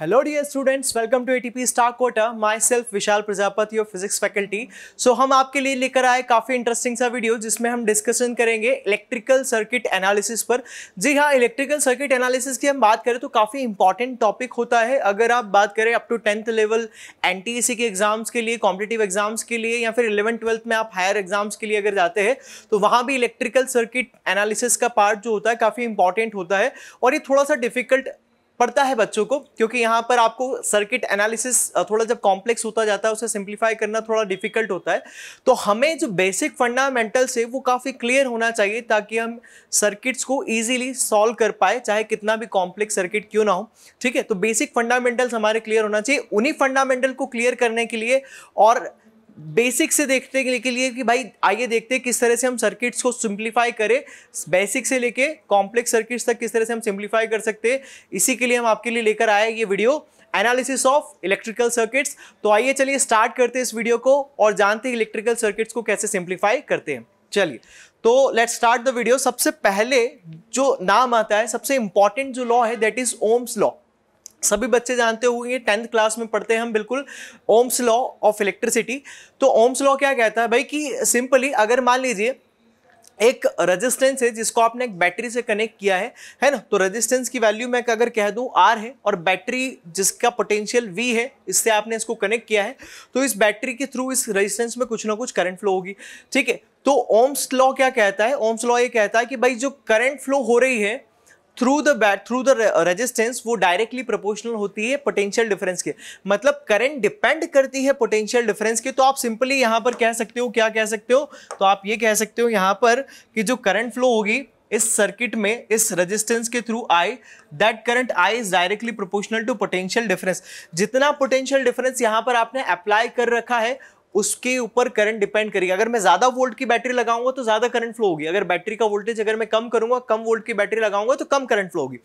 hello Hello dear students, welcome to Star Kota myself Vishal Prajapati your physics faculty so हम आपके लिए लेकर आए काफ़ी इंटरेस्टिंग सा वीडियो जिसमें हम डिस्कशन करेंगे इलेक्ट्रिकल सर्किट एनालिसिस पर जी हाँ इलेक्ट्रिकल सर्किट एनालिसिस की हम बात करें तो काफ़ी इंपॉर्टेंट टॉपिक होता है अगर आप बात करें अप टू टेंथ लेवल एन के एग्जाम्स के लिए कॉम्पिटेटिव एग्जाम्स के लिए या फिर इलेवन ट्वेल्थ में आप हायर एग्जाम्स के लिए अगर जाते हैं तो वहाँ भी इलेक्ट्रिकल सर्किट एनालिसिस का पार्ट जो होता है काफ़ी इंपॉर्टेंट होता है और ये थोड़ा सा डिफिकल्ट पड़ता है बच्चों को क्योंकि यहाँ पर आपको सर्किट एनालिसिस थोड़ा जब कॉम्प्लेक्स होता जाता है उसे सिंप्लीफाई करना थोड़ा डिफिकल्ट होता है तो हमें जो बेसिक फंडामेंटल्स है वो काफ़ी क्लियर होना चाहिए ताकि हम सर्किट्स को ईजिली सॉल्व कर पाए चाहे कितना भी कॉम्प्लेक्स सर्किट क्यों ना हो ठीक है तो बेसिक फंडामेंटल्स हमारे क्लियर होना चाहिए उन्हीं फंडामेंटल को क्लियर करने के लिए और बेसिक से देखते के लिए कि भाई आइए देखते हैं किस तरह से हम सर्किट्स को सिंप्लीफाई करें बेसिक से लेके कॉम्प्लेक्स सर्किट्स तक किस तरह से हम सिंप्लीफाई कर सकते हैं इसी के लिए हम आपके लिए लेकर आए ये video analysis of electrical circuits तो आइए चलिए स्टार्ट करते हैं इस वीडियो को और जानते हैं इलेक्ट्रिकल सर्किट्स को कैसे सिंप्लीफाई करते हैं चलिए तो लेट स्टार्ट द वीडियो सबसे पहले जो नाम आता है सबसे इंपॉर्टेंट जो लॉ है दैट इज ओम्स लॉ सभी बच्चे जानते होंगे टेंथ क्लास में पढ़ते हैं हम बिल्कुल ओम्स लॉ ऑफ इलेक्ट्रिसिटी तो ओम्स लॉ क्या कहता है भाई कि सिंपली अगर मान लीजिए एक रेजिस्टेंस है जिसको आपने एक बैटरी से कनेक्ट किया है है ना तो रेजिस्टेंस की वैल्यू मैं अगर कह दूं आर है और बैटरी जिसका पोटेंशियल वी है इससे आपने इसको कनेक्ट किया है तो इस बैटरी के थ्रू इस रेजिस्टेंस में कुछ ना कुछ करंट फ्लो होगी ठीक है तो ओम्स लॉ क्या कहता है ओम्स लॉ ये कहता है कि भाई जो करंट फ्लो हो रही है through the bat through the resistance वो डायरेक्टली प्रोपोर्शनल होती है पोटेंशियल डिफरेंस के मतलब करंट डिपेंड करती है पोटेंशियल डिफरेंस के तो आप सिंपली यहां पर कह सकते हो क्या कह सकते हो तो आप ये कह सकते हो यहाँ पर कि जो करंट फ्लो होगी इस सर्किट में इस रेजिस्टेंस के through I that current I is directly proportional to potential difference जितना पोटेंशियल डिफरेंस यहां पर आपने अप्लाई कर रखा है उसके ऊपर करंट डिपेंड करेगी अगर मैं ज्यादा वोल्ट की बैटरी लगाऊंगा तो ज्यादा करंट फ्लो होगी अगर बैटरी का वोल्टेज अगर मैं कम करूंगा कम वोल्ट की बैटरी लगाऊंगा तो कम करंट फ्लो होगी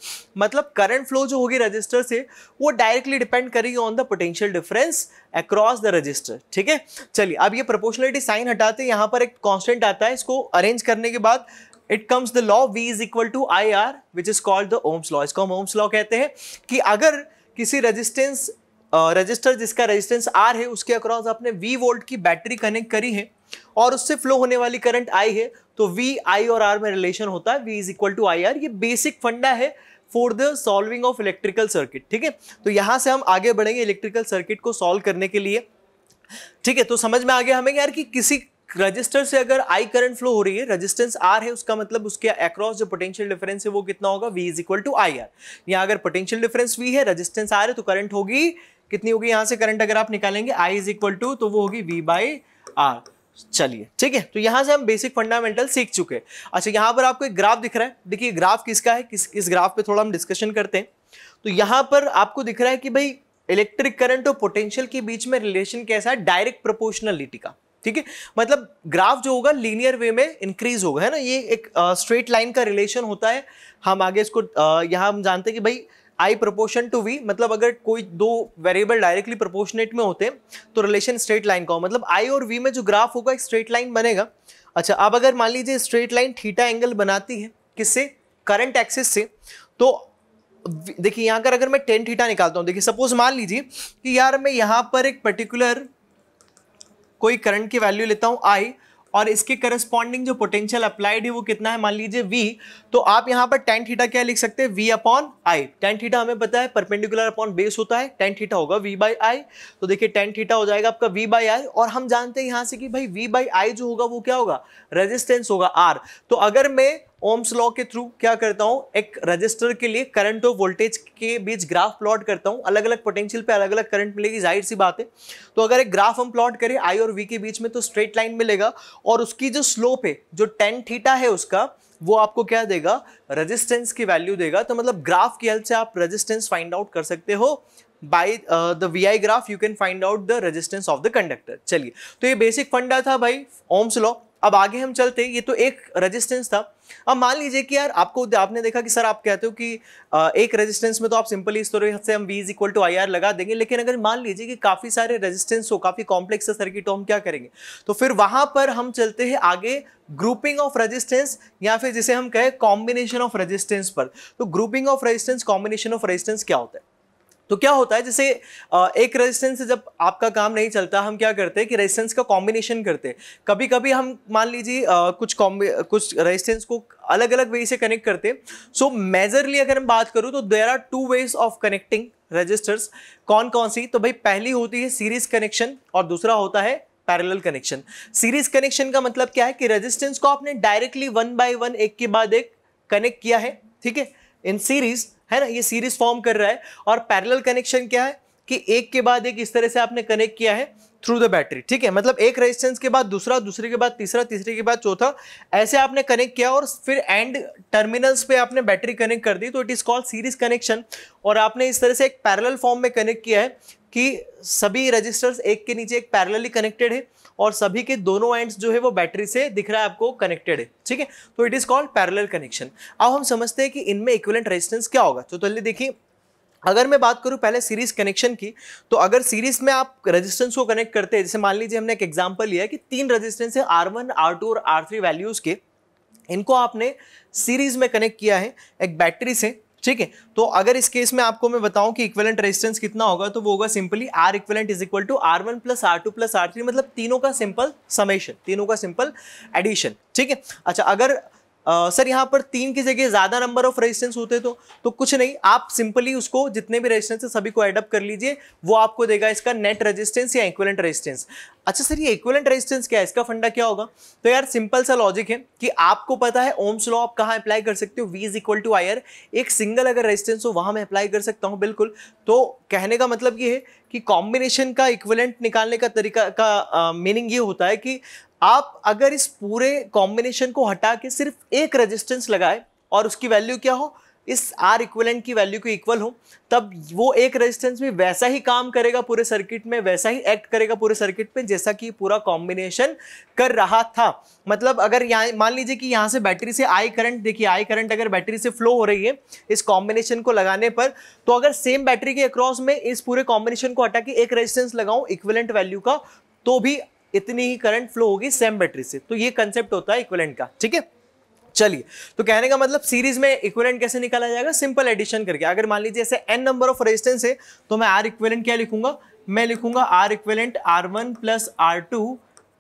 मतलब करंट फ्लो जो होगी रजिस्टर से वो डायरेक्टली डिपेंड करेगी on the potential difference across the resistor ठीक है चलिए अब ये प्रपोशनलिटी साइन हटाते यहां पर एक कॉन्स्टेंट आता है इसको अरेंज करने के बाद it comes the law V is equal to I R which is called the Ohm's law इसको हम ओम्स लॉ कहते हैं कि अगर किसी रेजिस्टेंस रजिस्टर जिसका रेजिस्टेंस आर है उसके अक्रॉस आपने वी वोल्ट की बैटरी कनेक्ट करी है और उससे फ्लो होने वाली करंट आई है तो वी आई और आर में रिलेशन होता है V is equal to I R ये बेसिक फंडा है for the solving of electrical circuit ठीक है तो यहाँ से हम आगे बढ़ेंगे इलेक्ट्रिकल सर्किट को सॉल्व करने के लिए ठीक है तो समझ में आ गया हमें यार कि किसी रजिस्टर से अगर आई करंट फ्लो हो रही है रेजिस्टेंस आर है उसका मतलब उसके अक्रॉस जो पोटेंशियल डिफरेंस है वो कितना होगा V is equal to I R यहाँ अगर पोटेंशियल डिफरेंस वी है रेजिस्टेंस आर है तो करंट होगी कितनी होगी यहां से करंट अगर आप निकालेंगे आई इज इक्वल टू तो वो होगी वी बाई आर चलिए ठीक है तो यहां से हम बेसिक फंडामेंटल सीख चुके अच्छा यहां पर आपको एक ग्राफ दिख रहा है देखिए ग्राफ किसका है किस किस ग्राफ पे थोड़ा हम डिस्कशन करते हैं तो यहां पर आपको दिख रहा है कि भाई इलेक्ट्रिक करंट और पोटेंशियल के बीच में रिलेशन कैसा है डायरेक्ट प्रोपोर्शनलिटी का ठीक है मतलब ग्राफ जो होगा लीनियर वे में इंक्रीज होगा है ना ये एक स्ट्रेट लाइन का रिलेशन होता है हम आगे इसको आ, यहां हम जानते हैं कि भाई आई प्रोपोर्शन टू वी मतलब अगर कोई दो वेरिएबल डायरेक्टली प्रोपोर्शनेट में होते तो रिलेशन स्ट्रेट लाइन का हो मतलब आई और वी में जो ग्राफ होगा एक स्ट्रेट लाइन बनेगा अच्छा अब अगर मान लीजिए स्ट्रेट लाइन थीटा एंगल बनाती है किससे करंट एक्सिस से तो देखिए यहाँ पर अगर मैं टेन थीटा निकालता हूँ देखिए सपोज मान लीजिए कि यार मैं यहाँ पर एक पर्टिकुलर कोई करंट की वैल्यू लेता हूँ आई और इसके करस्पॉन्डिंग जो पोटेंशियल अप्लाइड है वो कितना है मान लीजिए वी तो आप यहाँ पर tan थीटा क्या लिख सकते हैं V upon I tan theta हमें पता है परपेंडिकुलर अपॉन बेस होता है tan थीटा होगा वी बाई आई तो देखिए tan थीटा हो जाएगा आपका वी बाई आई और हम जानते हैं यहाँ से कि भाई V बाई आई जो होगा वो क्या होगा रेजिस्टेंस होगा आर तो अगर मैं ओम्स लॉ के थ्रू क्या करता हूँ एक रजिस्टर के लिए करंट और वोल्टेज के बीच ग्राफ प्लॉट करता हूँ अलग अलग पोटेंशियल पे अलग अलग करंट मिलेगी जाहिर सी बात है तो अगर एक ग्राफ हम प्लॉट करें आई और वी के बीच में तो स्ट्रेट लाइन मिलेगा और उसकी जो स्लोप है जो टेन थीटा है उसका वो आपको क्या देगा रजिस्टेंस की वैल्यू देगा तो मतलब ग्राफ की हेल्प से आप रजिस्टेंस फाइंड आउट कर सकते हो by the V I graph you can find out the resistance of the conductor चलिए तो ये बेसिक फंडा था भाई ओम्स लॉ अब आगे हम चलते ये तो एक रेजिस्टेंस था अब मान लीजिए कि यार आपको आपने देखा कि सर आप कहते हो कि एक रेजिस्टेंस में तो आप सिंपली इस तरह से हम वीज इक्वल टू आई आर लगा देंगे लेकिन अगर मान लीजिए कि काफ़ी सारे रेजिस्टेंस हो काफ़ी कॉम्प्लेक्स है सर्किट हो तो हम क्या करेंगे तो फिर वहां पर हम चलते हैं आगे ग्रुपिंग ऑफ रेजिस्टेंस या फिर जिसे हम कहें कॉम्बिनेशन ऑफ रेजिस्टेंस पर तो grouping of resistance combination of resistance क्या होता है तो क्या होता है जैसे एक रेजिस्टेंस से जब आपका काम नहीं चलता हम क्या करते हैं कि रेजिस्टेंस का कॉम्बिनेशन करते हैं कभी कभी हम मान लीजिए कुछ कुछ रेजिस्टेंस को अलग अलग वे से कनेक्ट करते हैं सो मेजरली अगर हम बात करूँ तो there are two ways of connecting resistors कौन कौन सी तो भाई पहली होती है सीरीज कनेक्शन और दूसरा होता है पैरेलल कनेक्शन सीरीज कनेक्शन का मतलब क्या है कि रेजिस्टेंस को आपने डायरेक्टली वन बाय वन एक के बाद एक कनेक्ट किया है ठीक है इन सीरीज है ना ये सीरीज फॉर्म कर रहा है और पैरेलल कनेक्शन क्या है कि एक के बाद एक इस तरह से आपने कनेक्ट किया है थ्रू द बैटरी ठीक है मतलब एक रेजिस्टेंस के बाद दूसरा दूसरे के बाद तीसरा तीसरे के बाद चौथा ऐसे आपने कनेक्ट किया और फिर एंड टर्मिनल्स पे आपने बैटरी कनेक्ट कर दी तो it is called series connection और आपने इस तरह से एक पैरेलल फॉर्म में कनेक्ट किया है कि सभी रजिस्टर्स एक के नीचे एक पैरेलली कनेक्टेड है और सभी के दोनों एंड्स जो है वो बैटरी से दिख रहा है आपको कनेक्टेड है ठीक है तो it is called parallel connection अब हम समझते हैं कि इनमें इक्वलेंट रजिस्टेंस क्या होगा तो चलिए तो देखिए अगर मैं बात करूं पहले सीरीज कनेक्शन की तो अगर सीरीज में आप रेजिस्टेंस को कनेक्ट करते हैं जैसे मान लीजिए हमने एक एग्जांपल लिया कि तीन रेजिस्टेंस है आर वन आर टू और आर थ्री वैल्यूज़ के इनको आपने सीरीज में कनेक्ट किया है एक बैटरी से ठीक है तो अगर इस केस में आपको मैं बताऊं कि इक्वलेंट रेजिस्टेंस कितना होगा तो वो होगा simply R equivalent is equal to R one plus R two plus R three मतलब तीनों का सिंपल समेशन तीनों का सिंपल एडिशन ठीक है अच्छा अगर सर यहाँ पर तीन की जगह ज़्यादा नंबर ऑफ रेजिस्टेंस होते तो तो कुछ नहीं आप सिंपली उसको जितने भी रेजिस्टेंस है सभी को एडअप कर लीजिए वो आपको देगा इसका नेट रेजिस्टेंस या इक्वलेंट रेजिस्टेंस अच्छा सर ये इक्वलेंट रेजिस्टेंस क्या है इसका फंडा क्या होगा तो यार सिंपल सा लॉजिक है कि आपको पता है ओम्स लॉ आप कहाँ अप्लाई कर सकते हो V is equal to I R एक सिंगल अगर रेजिस्टेंस हो वहाँ मैं अप्लाई कर सकता हूँ बिल्कुल तो कहने का मतलब ये है कि कॉम्बिनेशन का इक्वलेंट निकालने का तरीका का मीनिंग ये होता है कि आप अगर इस पूरे कॉम्बिनेशन को हटा के सिर्फ एक रेजिस्टेंस लगाए और उसकी वैल्यू क्या हो इस आर इक्वलेंट की वैल्यू को इक्वल हो तब वो एक रेजिस्टेंस भी वैसा ही काम करेगा पूरे सर्किट में वैसा ही एक्ट करेगा पूरे सर्किट में जैसा कि पूरा कॉम्बिनेशन कर रहा था मतलब अगर यहाँ मान लीजिए कि यहाँ से बैटरी से आई करंट देखिए आई करंट अगर बैटरी से फ्लो हो रही है इस कॉम्बिनेशन को लगाने पर तो अगर सेम बैटरी के अक्रॉस में इस पूरे कॉम्बिनेशन को हटा के एक रजिस्टेंस लगाऊँ इक्वलेंट वैल्यू का तो भी इतनी ही करंट फ्लो होगी सेम बैटरी से तो ये कंसेप्ट होता है इक्वलेंट का ठीक है चलिए तो कहने का मतलब सीरीज में इक्विवेलेंट कैसे निकाला जाएगा सिंपल एडिशन करके अगर मान लीजिए ऐसे एन नंबर ऑफ रेजिस्टेंस है तो मैं आर इक्विवेलेंट क्या लिखूंगा मैं लिखूंगा R equivalent R one plus R two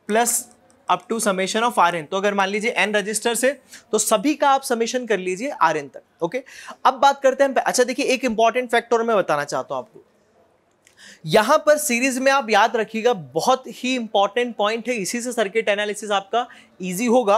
plus up to summation of R N तो अगर मान लीजिए एन रजिस्टर से तो सभी का आप समेशन कर लीजिए आर एन तक ओके अब बात करते हैं अच्छा देखिए एक इंपॉर्टेंट फैक्टर मैं बताना चाहता हूं आपको यहां पर सीरीज में आप याद रखिएगा बहुत ही इंपॉर्टेंट पॉइंट है इसी से सर्किट एनालिसिस आपका इजी होगा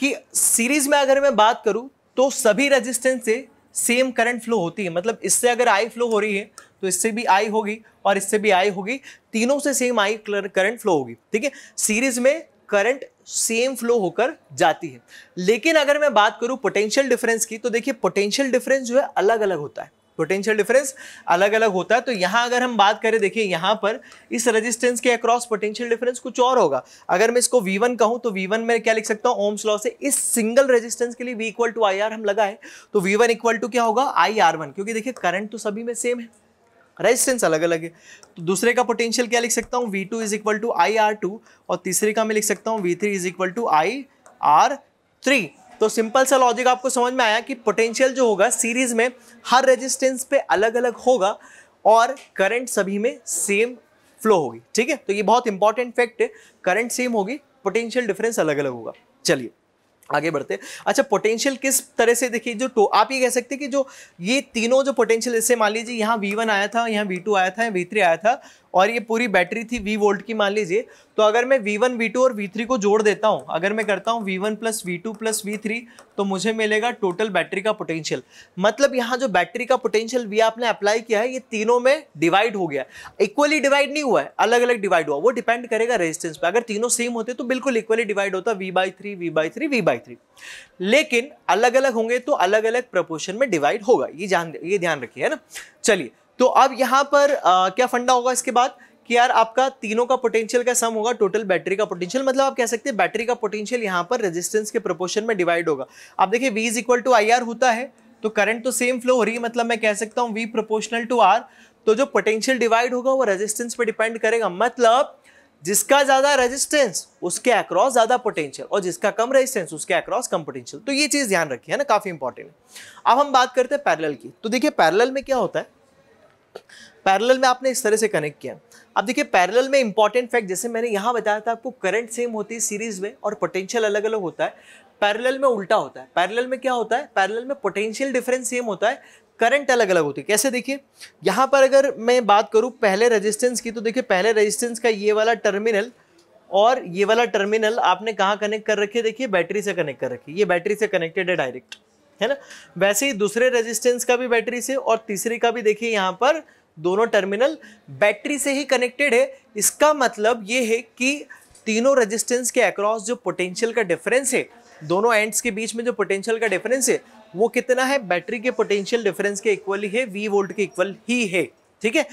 कि सीरीज में अगर मैं बात करूँ तो सभी रेजिस्टेंस से सेम करंट फ्लो होती है मतलब इससे अगर आई फ्लो हो रही है तो इससे भी आई होगी और इससे भी आई होगी तीनों से सेम आई करंट फ्लो होगी ठीक है सीरीज में करंट सेम फ्लो होकर जाती है लेकिन अगर मैं बात करूं पोटेंशियल डिफरेंस की तो देखिए पोटेंशियल डिफरेंस जो है अलग अलग होता है पोटेंशियल डिफरेंस अलग अलग होता है तो यहाँ अगर हम बात करें देखिए यहाँ पर इस रेजिस्टेंस के अक्रॉस पोटेंशियल डिफरेंस कुछ और होगा अगर मैं इसको V1 कहूँ तो V1 में क्या लिख सकता हूँ ओम्स लॉ से इस सिंगल रेजिस्टेंस के लिए V इक्वल टू आई हम लगाए तो V1 इक्वल टू क्या होगा आई आर वन क्योंकि देखिए करंट तो सभी में सेम है रेजिस्टेंस अलग अलग है तो दूसरे का पोटेंशियल क्या लिख सकता हूँ V two is equal to I R two और तीसरे का मैं लिख सकता हूँ V three is equal to I R three तो सिंपल सा लॉजिक आपको समझ में आया कि पोटेंशियल जो होगा सीरीज में हर रेजिस्टेंस पे अलग अलग होगा और करंट सभी में सेम फ्लो होगी ठीक है तो ये बहुत इंपॉर्टेंट फैक्ट है करंट सेम होगी पोटेंशियल डिफरेंस अलग अलग होगा चलिए आगे बढ़ते अच्छा पोटेंशियल किस तरह से देखिए जो तो आप ये कह सकते हैं कि जो ये तीनों जो पोटेंशियल इससे मान लीजिए यहाँ V1 आया था यहाँ V2 आया था V3 आया था और ये पूरी बैटरी थी वी वोल्ट की मान लीजिए तो अगर मैं वी वन वी टू और वी थ्री को जोड़ देता हूँ अगर मैं करता हूँ V one plus V two plus V three तो मुझे मिलेगा टोटल बैटरी का पोटेंशियल मतलब यहाँ जो बैटरी का पोटेंशियल वी आपने अप्लाई किया है ये तीनों में डिवाइड हो गया इक्वली डिवाइड नहीं हुआ है अलग अलग डिवाइड हुआ वो डिपेंड करेगा रेजिस्टेंस पे अगर तीनों सेम होते तो बिल्कुल इक्वली डिवाइड होता V by three V by three V by three लेकिन अलग अलग होंगे तो अलग अलग प्रपोर्शन में डिवाइड होगा ये ये ध्यान रखिए है ना चलिए तो अब यहाँ पर आ, क्या फंडा होगा इसके बाद कि यार आपका तीनों का पोटेंशियल का सम होगा टोटल बैटरी का पोटेंशियल मतलब आप कह सकते हैं बैटरी का पोटेंशियल यहाँ पर रेजिस्टेंस के प्रोपोर्शन में डिवाइड होगा आप देखिए V is equal to I R होता है तो करंट तो सेम फ्लो हो रही है मतलब मैं कह सकता हूँ वी प्रोपोर्शनल टू आर तो जो पोटेंशियल डिवाइड होगा वो रेजिस्टेंस पर डिपेंड करेगा मतलब जिसका ज़्यादा रेजिस्टेंस उसके अक्रॉस ज़्यादा पोटेंशियल और जिसका कम रेजिस्टेंस उसके अक्रॉस कम पोटेंशियल तो ये चीज़ ध्यान रखिए है ना काफ़ी इंपॉर्टेंट है अब हम बात करते हैं पैरेलल की तो देखिए पैरेलल में क्या होता है पैरेलल में आपने इस तरह से कनेक्ट किया अब देखिए पैरेलल में इंपॉर्टेंट फैक्ट जैसे मैंने यहाँ बताया था आपको करंट सेम होती है सीरीज में और पोटेंशियल अलग अलग होता है पैरेलल में उल्टा होता है पैरेलल में क्या होता है पैरेलल में पोटेंशियल डिफरेंस सेम होता है करंट अलग अलग होती है कैसे देखिए यहाँ पर अगर मैं बात करूँ पहले रजिस्टेंस की तो देखिए पहले रजिस्टेंस का ये वाला टर्मिनल और ये वाला टर्मिनल आपने कहाँ कनेक्ट कर रखे देखिए बैटरी से कनेक्ट कर रखी ये बैटरी से कनेक्टेड है डायरेक्ट है ना वैसे ही दूसरे रेजिस्टेंस का भी बैटरी से और तीसरे का भी देखिए यहाँ पर दोनों टर्मिनल बैटरी से ही कनेक्टेड है इसका मतलब ये है कि तीनों रेजिस्टेंस के अक्रॉस जो पोटेंशियल का डिफरेंस है दोनों एंड्स के बीच में जो पोटेंशियल का डिफरेंस है वो कितना है बैटरी के पोटेंशियल डिफरेंस के इक्वल ही है वी वोल्ट के इक्वल ही है ठीक है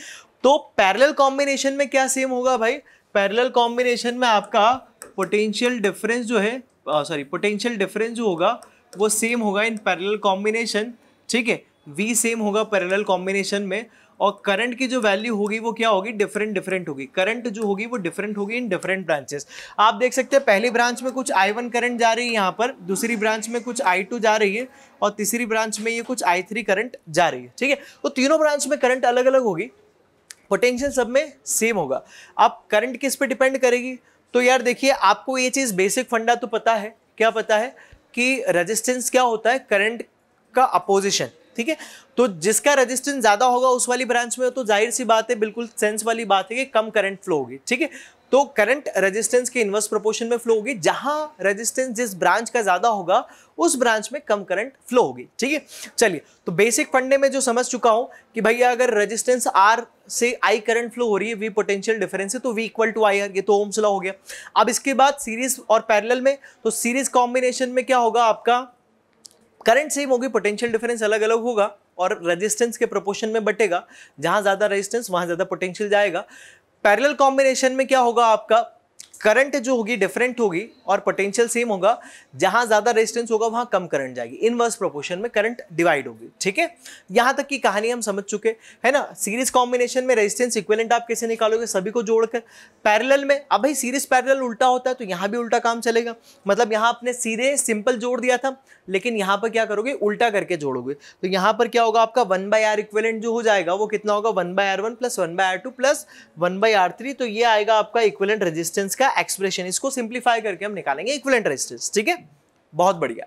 तो पैरेलल कॉम्बिनेशन में क्या सेम होगा भाई पैरेलल कॉम्बिनेशन में आपका पोटेंशियल डिफरेंस जो है सॉरी पोटेंशियल डिफरेंस जो होगा वो सेम होगा इन पैरेलल कॉम्बिनेशन ठीक है वी सेम होगा पैरेलल कॉम्बिनेशन में और करंट की जो वैल्यू होगी वो क्या होगी डिफरेंट डिफरेंट होगी करंट जो होगी वो डिफरेंट होगी इन डिफरेंट ब्रांचेस आप देख सकते हैं पहली ब्रांच में कुछ आई वन करंट जा रही है यहाँ पर दूसरी ब्रांच में कुछ आई टू जा रही है और तीसरी ब्रांच में ये कुछ आई थ्री करंट जा रही है ठीक है तो तीनों ब्रांच में करंट अलग अलग होगी पोटेंशियल सब में सेम होगा आप करंट किस पर डिपेंड करेगी तो यार देखिए आपको ये चीज़ बेसिक फंडा तो पता है क्या पता है कि रेजिस्टेंस क्या होता है करंट का अपोजिशन ठीक है तो जिसका रेजिस्टेंस ज़्यादा होगा उस वाली ब्रांच में तो जाहिर सी बात है बिल्कुल सेंस वाली बात है कि कम करंट फ्लो होगी ठीक है तो करंट रेजिस्टेंस के इन्वर्स प्रोपोर्शन में फ्लो होगी जहां रेजिस्टेंस जिस ब्रांच का ज्यादा होगा उस ब्रांच में कम करंट फ्लो होगी ठीक है चलिए तो बेसिक फंडे में जो समझ चुका हूं कि भैया अगर रेजिस्टेंस आर से आई करंट फ्लो हो रही है वी पोटेंशियल डिफरेंस है तो V equal to I R ये तो ओम्स लॉ हो गया अब इसके बाद सीरीज और पैरल में तो सीरीज कॉम्बिनेशन में क्या होगा आपका करंट सेम होगी पोटेंशियल डिफरेंस अलग अलग होगा और रेजिस्टेंस के प्रोपोर्शन में बटेगा जहां ज़्यादा रेजिस्टेंस वहां ज़्यादा पोटेंशियल जाएगा पैरेलल कॉम्बिनेशन में क्या होगा आपका करंट जो होगी डिफरेंट होगी और पोटेंशियल सेम होगा जहां ज्यादा रेजिस्टेंस होगा वहां कम करंट जाएगी इनवर्स प्रोपोर्शन में करंट डिवाइड होगी ठीक है यहां तक की कहानी हम समझ चुके है ना सीरीज कॉम्बिनेशन में रेजिस्टेंस इक्वेलेंट आप कैसे निकालोगे सभी को जोड़कर पैरेलल में अब भाई सीरीज पैरेलल उल्टा होता है तो यहां भी उल्टा काम चलेगा मतलब यहां आपने सीधे सिंपल जोड़ दिया था लेकिन यहां पर क्या करोगे उल्टा करके जोड़ोगे तो यहां पर क्या होगा आपका वन बाय आर इक्वेलेंट जो हो जाएगा वो कितना होगा one by R one plus one by R two plus one by R three तो ये आएगा आपका इक्वेलेंट रेजिस्टेंस का एक्सप्रेशन इसको सिंप्लीफाई करके हम निकालेंगे इक्वलेंट रेजिस्टेंस ठीक है बहुत बढ़िया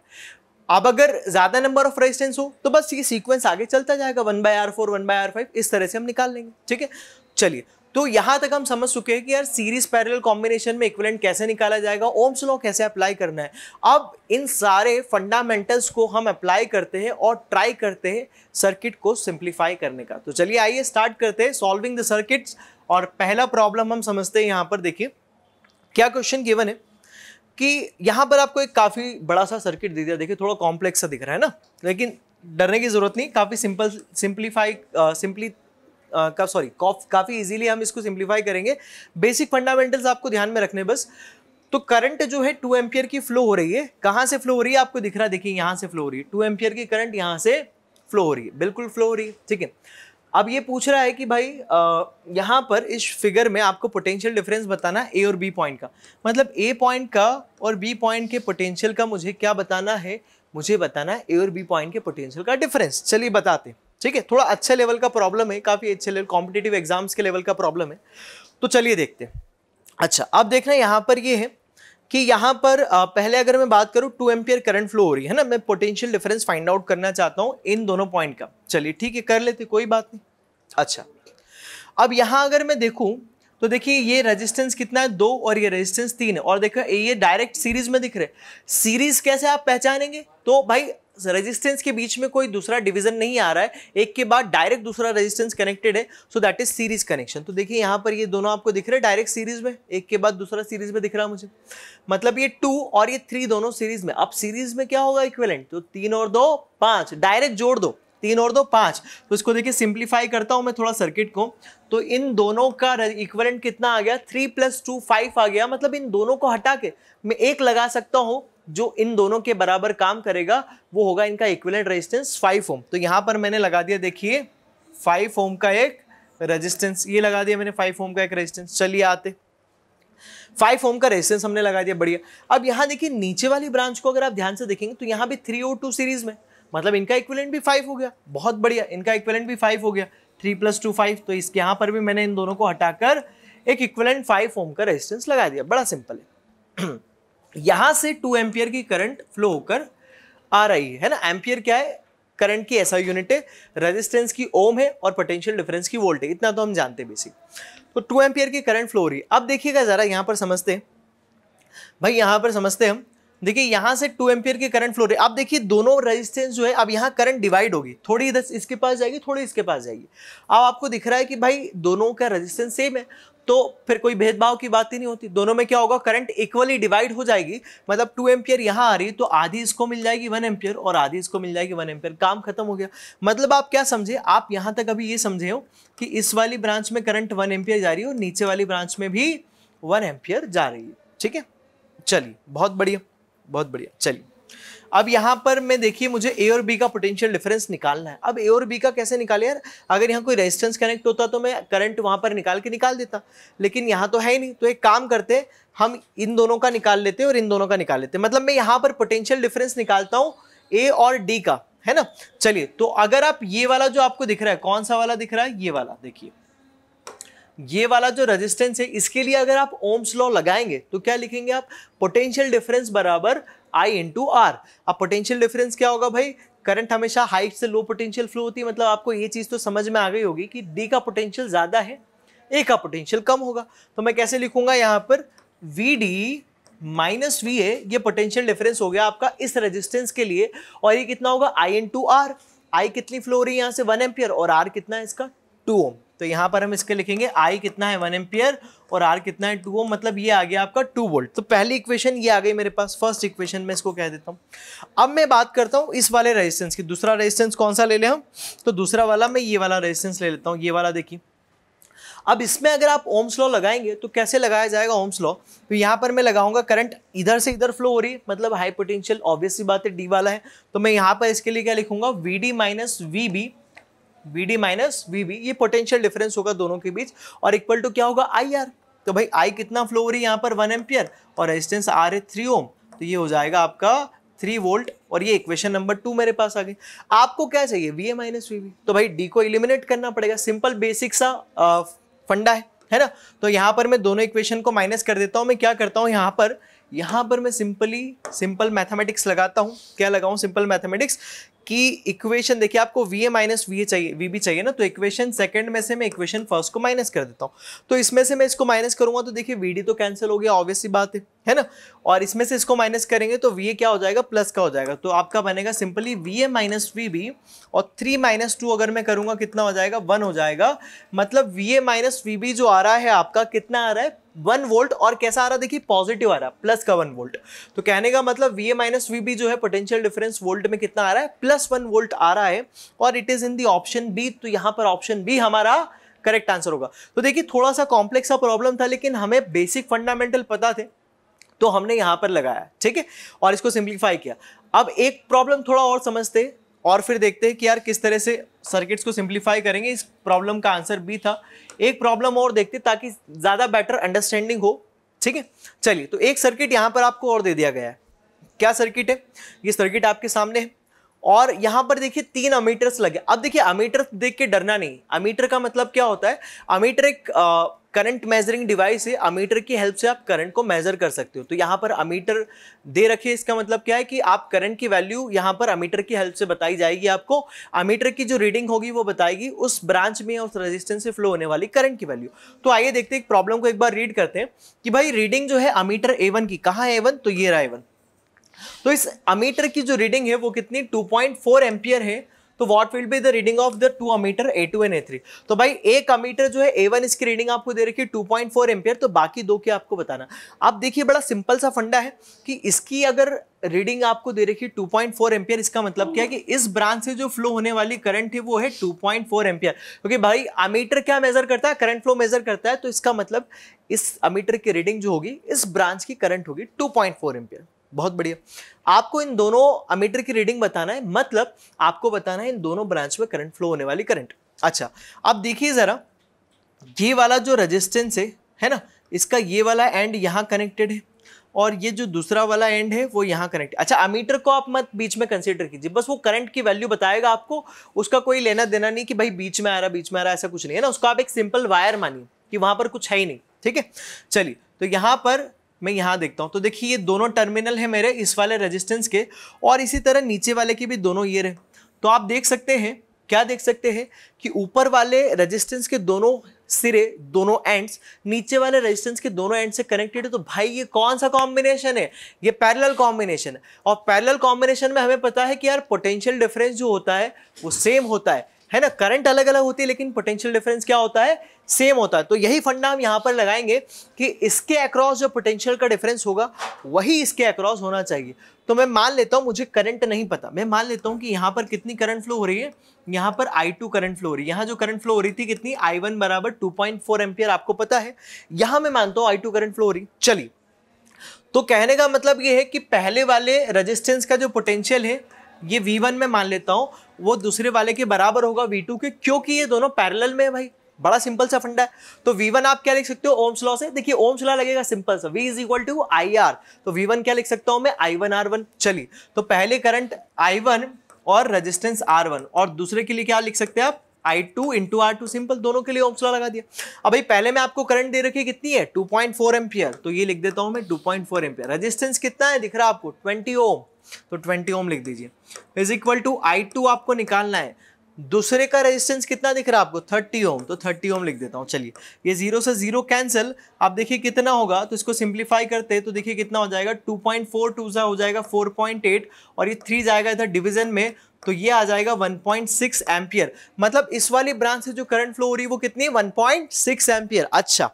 अब अगर ज्यादा नंबर ऑफ रेजिस्टेंस हो तो बस ये सीक्वेंस आगे चलता जाएगा one by R four one by R five इस तरह से हम निकाल लेंगे ठीक है चलिए तो यहां तक हम समझ चुके हैं कि यार सीरीज पैरेलल कॉम्बिनेशन में इक्विवेलेंट कैसे निकाला जाएगा ओम्स लॉ कैसे अप्लाई करना है अब इन सारे फंडामेंटल्स को हम अप्लाई करते हैं और ट्राई करते हैं सर्किट को सिंप्लीफाई करने का तो चलिए आइए स्टार्ट करते हैं सॉल्विंग द सर्किट्स और पहला प्रॉब्लम हम समझते हैं यहां पर देखिए क्या क्वेश्चन गिवन है कि यहाँ पर आपको एक काफ़ी बड़ा सा सर्किट दे दिया देखिए थोड़ा कॉम्प्लेक्स सा दिख रहा है ना लेकिन डरने की ज़रूरत नहीं काफ़ी सिंपल सिंप्लीफाई सिंपली का सॉरी काफ़ी इजीली हम इसको सिंप्लीफाई करेंगे बेसिक फंडामेंटल्स आपको ध्यान में रखने बस तो करंट जो है टू एम्पियर की फ्लो हो रही है कहाँ से फ्लो हो रही है आपको दिख रहा है देखिए यहाँ से फ्लो हो रही है टू एम्पियर की करंट यहाँ से फ्लो हो रही है बिल्कुल फ्लो हो रही है ठीक है अब ये पूछ रहा है कि भाई यहाँ पर इस फिगर में आपको पोटेंशियल डिफरेंस बताना ए और बी पॉइंट का मतलब ए पॉइंट का और बी पॉइंट के पोटेंशियल का मुझे क्या बताना है मुझे बताना है ए और बी पॉइंट के पोटेंशियल का डिफरेंस चलिए बताते ठीक है थोड़ा अच्छे लेवल का प्रॉब्लम है काफ़ी अच्छे लेवल कॉम्पिटेटिव एग्जाम्स के लेवल का प्रॉब्लम है तो चलिए देखते हैं अच्छा अब देखना यहाँ पर ये है कि यहाँ पर पहले अगर मैं बात करूँ टू एम्पियर करंट फ्लो हो रही है ना मैं पोटेंशियल डिफरेंस फाइंड आउट करना चाहता हूँ इन दोनों पॉइंट का चलिए ठीक है कर लेते कोई बात नहीं अच्छा अब यहाँ अगर मैं देखूँ तो देखिए ये रेजिस्टेंस कितना है दो और ये रेजिस्टेंस तीन है और देखो ये डायरेक्ट सीरीज में दिख रहे सीरीज कैसे आप पहचानेंगे तो भाई रेजिस्टेंस के बीच में कोई दूसरा डिवीजन नहीं आ रहा है एक के बाद डायरेक्ट दूसरा रेजिस्टेंस कनेक्टेड है so that is series connection तो देखिए यहाँ पर ये दोनों आपको दिख रहे हैं डायरेक्ट सीरीज में एक के बाद दूसरा सीरीज में दिख रहा है मुझे मतलब ये टू और ये थ्री दोनों सीरीज में अब सीरीज में क्या होगा इक्वेलेंट तो तीन और दो पाँच डायरेक्ट जोड़ दो तीन और दो पाँच तो इसको देखिए सिंप्लीफाई करता हूँ मैं थोड़ा सर्किट को तो इन दोनों का इक्वलेंट कितना आ गया थ्री प्लस टू फाइव आ गया मतलब इन दोनों को हटा के मैं एक लगा सकता हूँ जो इन दोनों के बराबर काम करेगा वो होगा इनका इक्विलेंट रेजिस्टेंस फाइव ओम तो यहाँ पर मैंने लगा दिया देखिए फाइव ओम का एक रेजिस्टेंस ये लगा दिया मैंने फाइव ओम का एक रेजिस्टेंस चलिए आते फाइव ओम का रेजिस्टेंस हमने लगा दिया बढ़िया अब यहाँ देखिए नीचे वाली ब्रांच को अगर आप ध्यान से देखेंगे तो यहाँ भी थ्री ओ टू सीरीज में मतलब इनका इक्विलेंट भी फाइव हो गया बहुत बढ़िया इनका इक्विलेंट भी फाइव हो गया थ्री प्लस टू फाइव तो इसके यहाँ पर भी मैंने इन दोनों को हटाकर एक इक्विलेंट फाइव ओम का रेजिस्टेंस लगा दिया बड़ा सिंपल है यहां से टू एम्पियर की करंट फ्लो होकर आ रही है ना एम्पियर क्या है करंट की ऐसा यूनिट है रेजिस्टेंस की ओम है और पोटेंशियल डिफरेंस की वोल्ट है इतना तो हम जानते हैं बेसिक तो टू एम्पियर की करंट फ्लो हो रही है अब देखिएगा ज़रा यहां पर समझते हैं भाई यहां पर समझते हैं हम देखिए यहां से टू एम्पियर की करंट फ्लो रही अब देखिए दोनों रेजिस्टेंस जो है अब यहाँ करंट डिवाइड होगी थोड़ी इधर इसके पास जाएगी थोड़ी इसके पास जाएगी अब आपको दिख रहा है कि भाई दोनों का रेजिस्टेंस सेम है तो फिर कोई भेदभाव की बात ही नहीं होती दोनों में क्या होगा करंट इक्वली डिवाइड हो जाएगी मतलब टू एम्पियर यहाँ आ रही तो आधी इसको मिल जाएगी वन एम्पियर और आधी इसको मिल जाएगी वन एम्पियर काम खत्म हो गया मतलब आप क्या समझे आप यहाँ तक अभी ये समझे हो कि इस वाली ब्रांच में करंट वन एम्पियर जा रही है और नीचे वाली ब्रांच में भी वन एम्पियर जा रही है ठीक है चलिए बहुत बढ़िया बहुत बढ़िया चलिए अब यहाँ पर मैं देखिए मुझे ए और बी का पोटेंशियल डिफरेंस निकालना है अब ए और बी का कैसे निकाले यार अगर यहाँ कोई रेजिस्टेंस कनेक्ट होता तो मैं करंट वहाँ पर निकाल के निकाल देता लेकिन यहाँ तो है ही नहीं तो एक काम करते हम इन दोनों का निकाल लेते और इन दोनों का निकाल लेते मतलब मैं यहाँ पर पोटेंशियल डिफरेंस निकालता हूँ ए और डी का है ना चलिए तो अगर आप ये वाला जो आपको दिख रहा है कौन सा वाला दिख रहा है ये वाला देखिए ये वाला जो रेजिस्टेंस है इसके लिए अगर आप ओम्स लॉ लगाएंगे तो क्या लिखेंगे आप पोटेंशियल डिफरेंस बराबर आई इंटू आर अब पोटेंशियल डिफरेंस क्या होगा भाई करंट हमेशा हाइट से लो पोटेंशियल फ्लो होती है मतलब आपको ये चीज़ तो समझ में आ गई होगी कि डी का पोटेंशियल ज़्यादा है ए का पोटेंशियल कम होगा तो मैं कैसे लिखूंगा यहाँ पर V D minus V A ये पोटेंशियल डिफरेंस हो गया आपका इस रेजिस्टेंस के लिए और ये कितना होगा आई इन टू आर आई कितनी फ्लो हो रही है यहाँ से वन एम्पियर और आर कितना है इसका टू ओम तो यहाँ पर हम इसके लिखेंगे आई कितना है वन एम्पियर और आर कितना है टू ओम मतलब ये आ गया आपका टू वोल्ट तो पहली इक्वेशन ये आ गई मेरे पास फर्स्ट इक्वेशन में इसको कह देता हूँ अब मैं बात करता हूँ इस वाले रेजिस्टेंस की दूसरा रेजिस्टेंस कौन सा ले लें हम तो दूसरा वाला मैं ये वाला रेजिस्टेंस ले लेता हूँ ये वाला देखिए अब इसमें अगर आप ओम्स लॉ लगाएंगे तो कैसे लगाया जाएगा ओम्स लॉ तो यहाँ पर मैं लगाऊंगा करंट इधर से इधर फ्लो हो रही है मतलब हाई पोटेंशियल ऑब्वियसली बात है डी वाला है तो मैं यहाँ पर इसके लिए क्या लिखूंगा V D minus V B V D minus V B ये पोटेंशियल डिफरेंस होगा दोनों के बीच और इक्वल टू क्या होगा आई आर तो भाई आई कितना फ्लो हो रही है यहाँ पर वन एम्पियर और रेजिस्टेंस आर है थ्री ओम तो ये हो जाएगा आपका थ्री वोल्ट और ये इक्वेशन नंबर टू मेरे पास आ गई आपको क्या चाहिए V A minus V B तो भाई डी को इलिमिनेट करना पड़ेगा सिंपल बेसिक सा फंडा है है ना तो यहाँ पर मैं दोनों इक्वेशन को माइनस कर देता हूँ मैं क्या करता हूँ यहाँ पर यहाँ पर मैं सिंपली सिंपल मैथमेटिक्स लगाता हूँ क्या लगाऊँ सिंपल मैथमेटिक्स कि इक्वेशन देखिए आपको V A minus V A चाहिए वी बी चाहिए ना तो इक्वेशन सेकंड में से मैं इक्वेशन फर्स्ट को माइनस कर देता हूँ तो इसमें से मैं इसको माइनस करूंगा तो देखिए वी डी तो कैंसिल हो गया ऑब्वियसली बात है है ना और इसमें से इसको माइनस करेंगे तो वी ए क्या हो जाएगा प्लस का हो जाएगा तो आपका बनेगा simply V A minus V B और थ्री माइनस टू अगर मैं करूँगा कितना हो जाएगा वन हो जाएगा मतलब V A minus V B जो आ रहा है आपका कितना आ रहा है वन वोल्ट और कैसा आ रहा देखिए पॉजिटिव आ रहा है प्लस का वन वोल्ट तो कहने का मतलब V A minus V B जो है पोटेंशियल डिफरेंस वोल्ट में कितना आ रहा है प्लस प्लस वन वोल्ट आ रहा है और it is in the option B तो यहां पर ऑप्शन बी हमारा करेक्ट आंसर होगा तो देखिए थोड़ा सा कॉम्प्लेक्स सा प्रॉब्लम था लेकिन हमें बेसिक फंडामेंटल पता थे तो हमने यहां पर लगाया ठीक है और इसको सिंप्लीफाई किया अब एक प्रॉब्लम थोड़ा और समझते और फिर देखते हैं कि यार किस तरह से सर्किट्स को सिंप्लीफाई करेंगे इस प्रॉब्लम का आंसर बी था एक प्रॉब्लम और देखते ताकि ज़्यादा बेटर अंडरस्टैंडिंग हो ठीक है चलिए तो एक सर्किट यहां पर आपको और दे दिया गया है क्या सर्किट है ये सर्किट आपके सामने है और यहाँ पर देखिए तीन अमीटर्स लगे अब देखिए अमीटर देख के डरना नहीं अमीटर का मतलब क्या होता है अमीटर एक करंट मेजरिंग डिवाइस है अमीटर की हेल्प से आप करंट को मेजर कर सकते हो तो यहाँ पर अमीटर दे रखिए इसका मतलब क्या है कि आप करंट की वैल्यू यहाँ पर अमीटर की हेल्प से बताई जाएगी आपको अमीटर की जो रीडिंग होगी वो बताएगी उस ब्रांच में उस रेजिस्टेंस से फ्लो होने वाली करंट की वैल्यू तो आइए देखते हैं प्रॉब्लम को एक बार रीड करते हैं कि भाई रीडिंग जो है अमीटर ए की कहाँ है ए तो ये रहा ए तो इस अमीटर की जो रीडिंग है वो कितनी 2.4 पॉइंट एम्पियर है तो what will be the reading of the two ammeter A two and A three तो भाई एक अमीटर जो है ए वन इसकी रीडिंग आपको दे रखी है टू पॉइंट फोर एम्पियर तो बाकी दो के आपको बताना आप देखिए बड़ा सिंपल सा फंडा है कि इसकी अगर रीडिंग आपको दे रखी है टू पॉइंट फोर एम्पियर इसका मतलब क्या है कि इस ब्रांच से जो फ्लो होने वाली करंट है वो है टू पॉइंट फोर एम्पियर क्योंकि भाई अमीटर क्या मेजर करता है करंट फ्लो मेजर करता है तो इसका मतलब इस अमीटर की रीडिंग जो होगी इस ब्रांच की करंट होगी टू पॉइंट फोर एम्पियर बहुत बढ़िया आपको इन दोनों अमीटर की रीडिंग बताना है मतलब आपको बताना है इन दोनों ब्रांच में करंट फ्लो होने वाली करंट अच्छा अब देखिए ज़रा ये वाला जो रेजिस्टेंस है है ना इसका ये वाला एंड यहाँ कनेक्टेड है और ये जो दूसरा वाला एंड है वो यहाँ कनेक्ट अच्छा अमीटर को आप मत बीच में कंसिडर कीजिए बस वो करंट की वैल्यू बताएगा आपको उसका कोई लेना देना नहीं कि भाई बीच में आ रहा बीच में आ रहा ऐसा कुछ नहीं है ना उसको आप एक सिंपल वायर मानिए कि वहाँ पर कुछ है ही नहीं ठीक है चलिए तो यहाँ पर मैं यहाँ देखता हूँ तो देखिए ये दोनों टर्मिनल है मेरे इस वाले रेजिस्टेंस के और इसी तरह नीचे वाले के भी दोनों ये रहे तो आप देख सकते हैं क्या देख सकते हैं कि ऊपर वाले रेजिस्टेंस के दोनों सिरे दोनों एंड्स नीचे वाले रेजिस्टेंस के दोनों एंड से कनेक्टेड है तो भाई ये कौन सा कॉम्बिनेशन है ये पैरेलल कॉम्बिनेशन है और पैरेलल कॉम्बिनेशन में हमें पता है कि यार पोटेंशियल डिफरेंस जो होता है वो सेम होता है है ना करंट अलग अलग होती है लेकिन पोटेंशियल डिफरेंस क्या होता है सेम होता है तो यही फंडा हम यहाँ पर लगाएंगे कि इसके अक्रॉस जो पोटेंशियल का डिफरेंस होगा वही इसके अक्रॉस होना चाहिए तो मैं मान लेता हूँ मुझे करंट नहीं पता मैं मान लेता हूँ कि यहाँ पर कितनी करंट फ्लो हो रही है यहाँ पर आई टू करंट फ्लो हो रही है यहाँ जो करंट फ्लो हो रही थी कितनी आई वन बराबर टू पॉइंट फोर एम्पियर आपको पता है यहाँ मैं मानता हूँ आई टू करंट फ्लो हो रही चलिए तो कहने का मतलब ये है कि पहले वाले रजिस्टेंस का जो पोटेंशियल है ये V1 में मान लेता हूँ वो दूसरे वाले के बराबर होगा V2 के क्योंकि ये दोनों पैरेलल में है भाई बड़ा सिंपल सा फंडा है तो V1 आप क्या लिख सकते हो ओम्स लॉ से देखिए ओम्स लॉ लगेगा सिंपल सा V is equal to I R तो V1 क्या लिख सकता हूं मैं I1 R1 चलिए तो पहले करंट I1 और रेजिस्टेंस R1 और दूसरे के लिए क्या लिख सकते हैं आप I2 टू इंटू सिंपल दोनों के लिए ओम्स लॉ लगा दिया अब भाई पहले मैं आपको करंट दे रखी कितनी है 2.4 एम्पियर तो ये लिख देता हूं मैं 2.4 एम्पियर रेजिस्टेंस कितना है दिख रहा है आपको 20 ओम तो ट्वेंटी ओम लिख दीजिए is equal to I two आपको निकालना है दूसरे का रेजिस्टेंस कितना दिख रहा है आपको 30 ओम तो 30 ओम लिख देता हूँ चलिए ये जीरो से जीरो कैंसिल आप देखिए कितना होगा तो इसको सिंप्लीफाई करते हैं तो देखिए कितना हो जाएगा टू सा हो जाएगा 4.8 और ये थ्री जाएगा इधर डिवीजन में तो ये आ जाएगा 1.6 एम्पियर मतलब इस वाली ब्रांच से जो करंट फ्लो हो रही है वो कितनी 1.6 एम्पियर अच्छा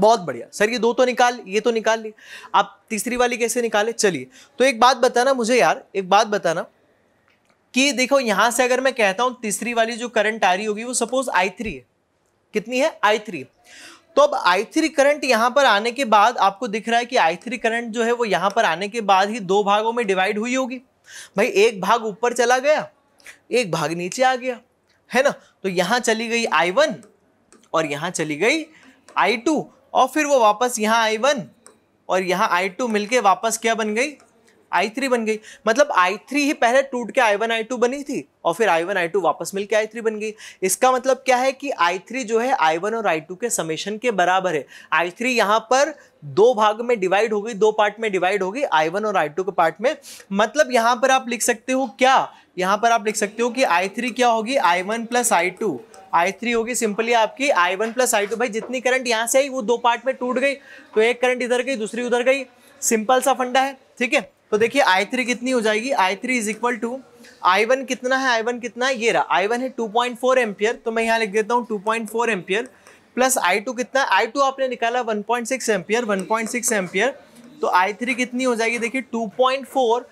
बहुत बढ़िया सर ये दो तो निकाल ये तो निकाल ली आप तीसरी वाली कैसे निकाले चलिए तो एक बात बताना मुझे यार एक बात बताना कि देखो यहां से अगर मैं कहता हूं तीसरी वाली जो करंट आ रही होगी वो सपोज आई थ्री है कितनी है आई थ्री तो अब आई थ्री करंट यहाँ पर आने के बाद आपको दिख रहा है कि आई थ्री करंट जो है वो यहाँ पर आने के बाद ही दो भागों में डिवाइड हुई होगी भाई एक भाग ऊपर चला गया एक भाग नीचे आ गया है ना तो यहाँ चली गई आई वन और यहाँ चली गई आई टू और फिर वो वापस यहाँ आई वन और यहाँ आई टू के वापस क्या बन गई आई थ्री बन गई मतलब आई थ्री ही पहले टूट के आई वन आई टू बनी थी और फिर आई वन आई टू वापस के आई थ्री बन गई इसका मतलब क्या है कि आई थ्री जो है आई वन और आई टू के समेशन के बराबर है आई थ्री यहाँ पर दो भाग में डिवाइड हो गई दो पार्ट में डिवाइड हो गई आई वन और आई टू के पार्ट में मतलब यहाँ पर आप लिख सकते हो क्या यहाँ पर आप लिख सकते हो कि आई थ्री क्या होगी I one plus I two I three होगी सिंपली आपकी I one plus I two भाई जितनी करंट यहाँ से आई वो दो पार्ट में टूट गई तो एक करंट इधर गई दूसरी उधर गई सिंपल सा फंडा है ठीक है तो देखिए आई थ्री कितनी हो जाएगी I three is equal to I one कितना है आई वन कितना है ये रहा आई वन है टू पॉइंट फोर एम्पियर तो मैं यहाँ लिख देता हूँ two point four ampere plus I two कितना आई टू आपने निकाला one point six ampere one point six ampere तो आई थ्री कितनी हो जाएगी देखिए टू पॉइंट फोर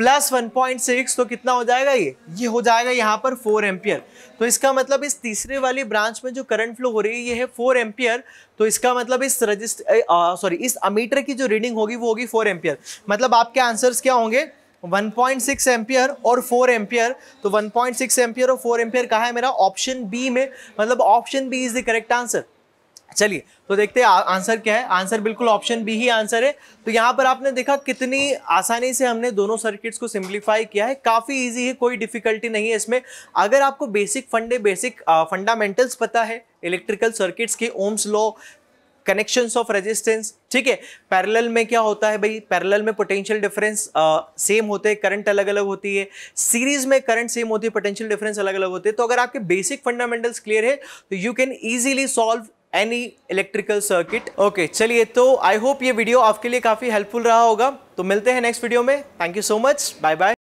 प्लस 1.6 तो कितना हो जाएगा ये ये हो जाएगा यहाँ पर 4 एम्पियर तो इसका मतलब इस तीसरे वाली ब्रांच में जो करंट फ्लो हो रही है ये है 4 एम्पियर तो इसका मतलब इस रजिस्टर सॉरी इस अमीटर की जो रीडिंग होगी वो होगी 4 एम्पियर मतलब आपके आंसर्स क्या होंगे 1.6 एम्पियर और 4 एम्पियर तो 1.6 एम्पियर और 4 एम्पियर कहा है मेरा ऑप्शन बी में मतलब option B is the correct answer चलिए तो देखते हैं आंसर क्या है आंसर बिल्कुल ऑप्शन बी ही आंसर है तो यहाँ पर आपने देखा कितनी आसानी से हमने दोनों सर्किट्स को सिंप्लीफाई किया है काफ़ी इजी है कोई डिफिकल्टी नहीं है इसमें अगर आपको बेसिक फंडे बेसिक फंडामेंटल्स पता है इलेक्ट्रिकल सर्किट्स के Ohm's law connection of resistance ठीक है पैरेलल में क्या होता है भाई पैरेलल में पोटेंशियल डिफरेंस सेम होते हैं करंट अलग अलग होती है सीरीज में करंट सेम होती है पोटेंशियल डिफरेंस अलग अलग होते हैं तो अगर आपके बेसिक फंडामेंटल्स क्लियर है तो you can easily solve any electrical circuit okay चलिए तो आई होप ये वीडियो आपके लिए काफ़ी हेल्पफुल रहा होगा तो मिलते हैं नेक्स्ट वीडियो में thank you so much bye bye